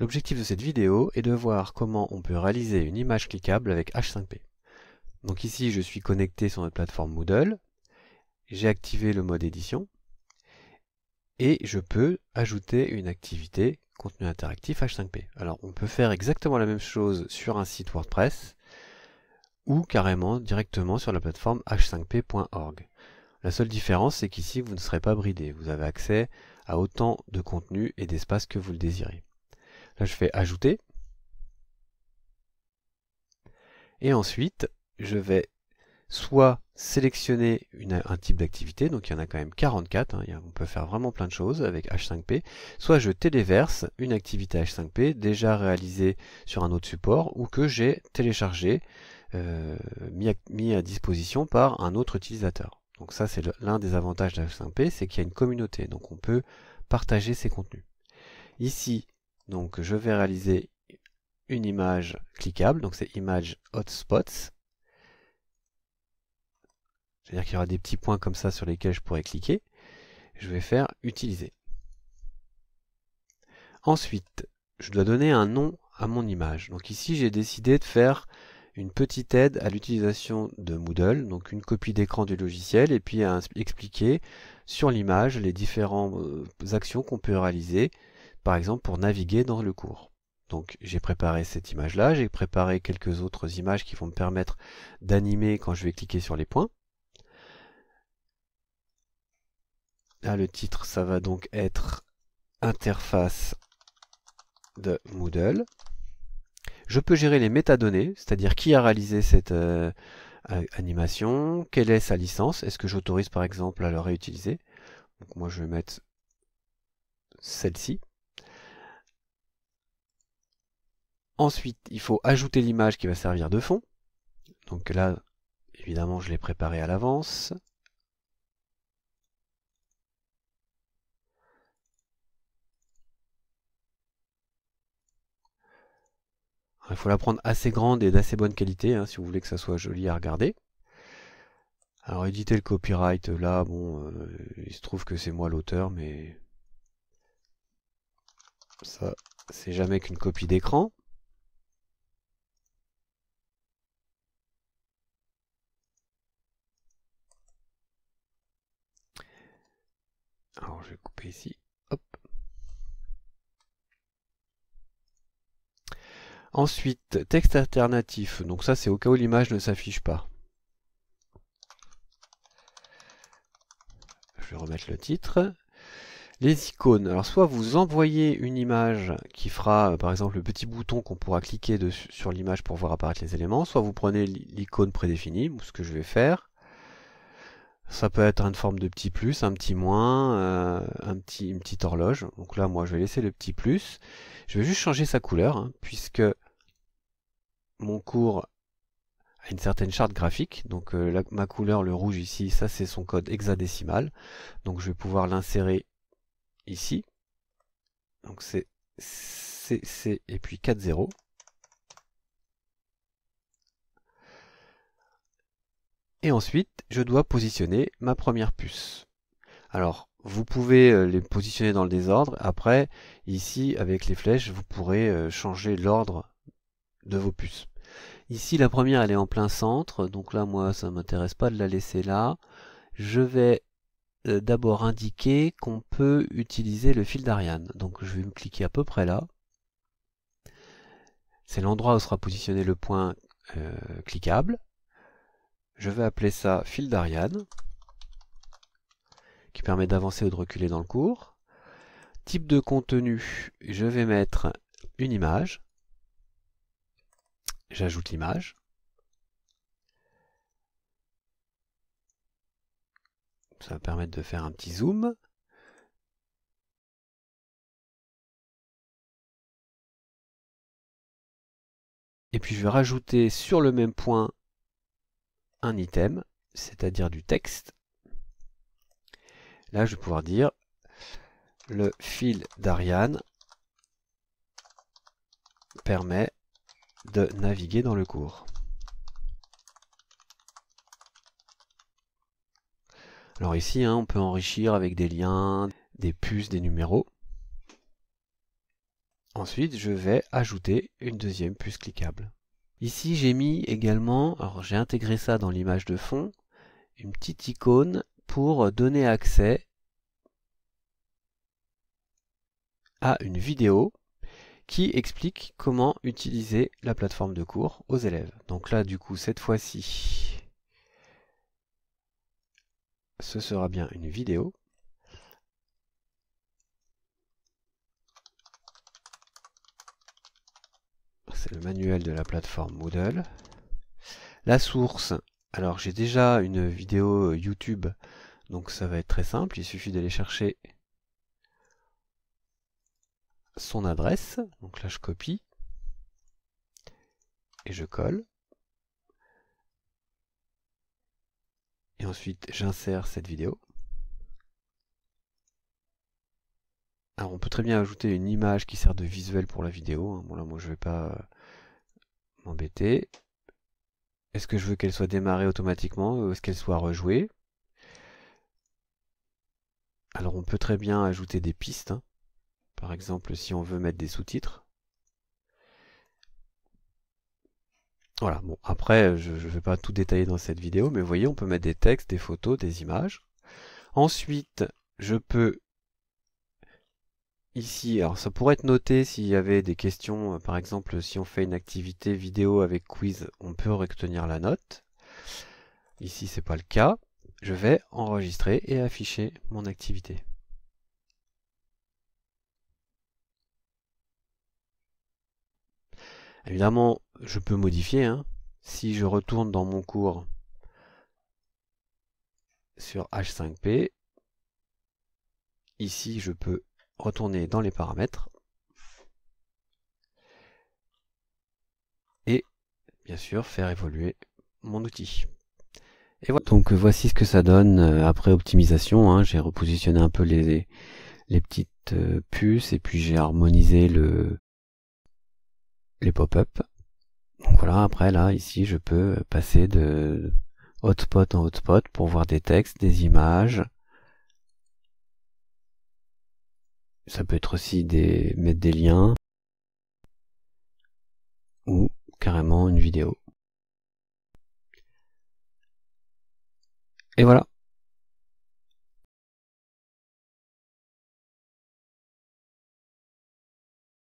L'objectif de cette vidéo est de voir comment on peut réaliser une image cliquable avec H5P. Donc ici, je suis connecté sur notre plateforme Moodle, j'ai activé le mode édition, et je peux ajouter une activité contenu interactif H5P. Alors on peut faire exactement la même chose sur un site WordPress, ou carrément directement sur la plateforme h5p.org. La seule différence, c'est qu'ici, vous ne serez pas bridé. Vous avez accès à autant de contenu et d'espace que vous le désirez. Là, je fais ajouter. Et ensuite, je vais soit sélectionner un type d'activité, donc il y en a quand même 44, hein, on peut faire vraiment plein de choses avec H5P, soit je téléverse une activité H5P déjà réalisée sur un autre support ou que j'ai téléchargé, euh, à, mis, à, disposition par un autre utilisateur. Donc ça c'est l'un des avantages d'H5P, c'est qu'il y a une communauté, donc on peut partager ses contenus. Ici, donc je vais réaliser une image cliquable, donc c'est image hotspots. C'est-à-dire qu'il y aura des petits points comme ça sur lesquels je pourrais cliquer. Je vais faire utiliser. Ensuite, je dois donner un nom à mon image. Donc ici, j'ai décidé de faire une petite aide à l'utilisation de Moodle, donc une copie d'écran du logiciel, et puis à expliquer sur l'image les différentes euh, actions qu'on peut réaliser par exemple pour naviguer dans le cours. Donc j'ai préparé cette image-là, j'ai préparé quelques autres images qui vont me permettre d'animer quand je vais cliquer sur les points. Là, le titre, ça va donc être interface de Moodle. Je peux gérer les métadonnées, c'est-à-dire qui a réalisé cette euh, animation, quelle est sa licence, est-ce que j'autorise par exemple à le réutiliser. Donc moi je vais mettre celle-ci. Ensuite, il faut ajouter l'image qui va servir de fond. Donc là, évidemment, je l'ai préparée à l'avance. Il faut la prendre assez grande et d'assez bonne qualité hein, si vous voulez que ça soit joli à regarder. Alors éditer le copyright, là, bon, euh, il se trouve que c'est moi l'auteur, mais ça, c'est jamais qu'une copie d'écran. Alors je vais couper ici. Hop. Ensuite, texte alternatif. Donc ça c'est au cas où l'image ne s'affiche pas. Je vais remettre le titre. Les icônes. Alors soit vous envoyez une image qui fera euh, par exemple le petit bouton qu'on pourra cliquer sur l'image pour voir apparaître les éléments, soit vous prenez l'icône prédéfinie, ce que je vais faire. Ça peut être une forme de petit plus, un petit moins, euh, un petit, une petite horloge. Donc là, moi, je vais laisser le petit plus. Je vais juste changer sa couleur, hein, puisque mon cours a une certaine charte graphique. Donc euh, ma couleur, le rouge ici, ça c'est son code hexadécimal. Donc je vais pouvoir l'insérer ici. Donc c'est CC et puis 4 0. Et ensuite, je dois positionner ma première puce. Alors, vous pouvez euh, les positionner dans le désordre. Après, ici, avec les flèches, vous pourrez euh, changer l'ordre de vos puces. Ici, la première, elle est en plein centre. Donc là, moi, ça ne m'intéresse pas de la laisser là. Je vais euh, d'abord indiquer qu'on peut utiliser le fil d'Ariane. Donc je vais me cliquer à peu près là. C'est l'endroit où sera positionné le point cliquable. Je vais appeler ça fil d'Ariane, qui permet d'avancer ou de reculer dans le cours. Type de contenu, je vais mettre une image. J'ajoute l'image. Ça va permettre de faire un petit zoom. Et puis je vais rajouter sur le même point un item, c'est-à-dire du texte. Là, je vais pouvoir dire le fil d'Ariane permet de naviguer dans le cours. Alors ici, hein, on peut enrichir avec des liens, des puces, des numéros. Ensuite, je vais ajouter une deuxième puce cliquable. Ici, j'ai mis également, alors j'ai intégré ça dans l'image de fond, une petite icône pour donner accès à une vidéo qui explique comment utiliser la plateforme de cours aux élèves. Donc là, du coup, cette fois-ci, ce sera bien une vidéo. c'est le manuel de la plateforme Moodle. La source, alors j'ai déjà une vidéo euh, YouTube, donc ça va être très simple, il suffit d'aller chercher son adresse, donc là je copie, et je colle. Et ensuite, j'insère cette vidéo. Alors on peut très bien ajouter une image qui sert de visuel pour la vidéo. Hein. Bon là moi je vais pas euh, m'embêter. Est-ce que je veux qu'elle soit démarrée automatiquement ou est-ce qu'elle soit rejouée Alors on peut très bien ajouter des pistes. Hein. Par exemple si on veut mettre des sous-titres. Voilà, bon après je ne vais pas tout détailler dans cette vidéo, mais vous voyez on peut mettre des textes, des photos, des images. Ensuite je peux ici. Alors ça pourrait être noté s'il y avait des questions, euh, par exemple si on fait une activité vidéo avec quiz, on peut retenir la note. Ici ce n'est pas le cas. Je vais enregistrer et afficher mon activité. Évidemment, je peux modifier. Hein. Si je retourne dans mon cours sur H5P, ici je peux retourner dans les paramètres. Et bien sûr faire évoluer mon outil. Et voilà. Donc euh, voici ce que ça donne euh, après optimisation. Hein. J'ai repositionné un peu les, les petites euh, puces et puis j'ai harmonisé le, les pop-up. Donc voilà, après là, ici, je peux passer de hotspot en hotspot pour voir des textes, des images, ça peut être aussi des, mettre des liens ou carrément une vidéo. Et voilà.